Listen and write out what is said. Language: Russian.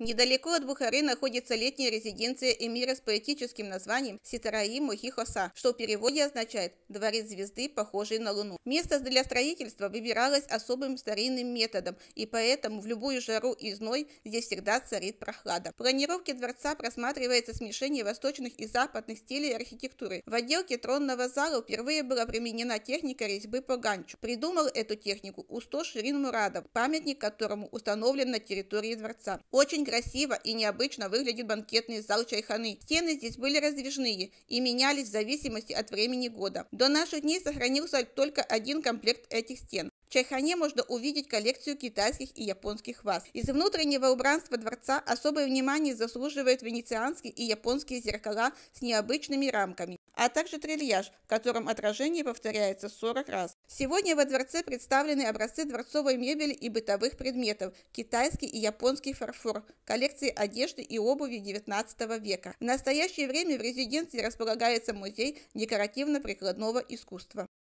Недалеко от Бухары находится летняя резиденция эмира с поэтическим названием Ситараи Мухихоса, что в переводе означает «дворец звезды, похожий на луну». Место для строительства выбиралось особым старинным методом, и поэтому в любую жару и зной здесь всегда царит прохлада. В планировке дворца просматривается смешение восточных и западных стилей архитектуры. В отделке тронного зала впервые была применена техника резьбы по ганчу. Придумал эту технику Устош Ширин Мурадов, памятник которому установлен на территории дворца. Очень очень красиво и необычно выглядит банкетный зал Чайханы. Стены здесь были раздвижные и менялись в зависимости от времени года. До наших дней сохранился только один комплект этих стен. В Чайхане можно увидеть коллекцию китайских и японских ваз. Из внутреннего убранства дворца особое внимание заслуживают венецианские и японские зеркала с необычными рамками а также трильяж, в котором отражение повторяется 40 раз. Сегодня во дворце представлены образцы дворцовой мебели и бытовых предметов, китайский и японский фарфор, коллекции одежды и обуви XIX века. В настоящее время в резиденции располагается музей декоративно-прикладного искусства.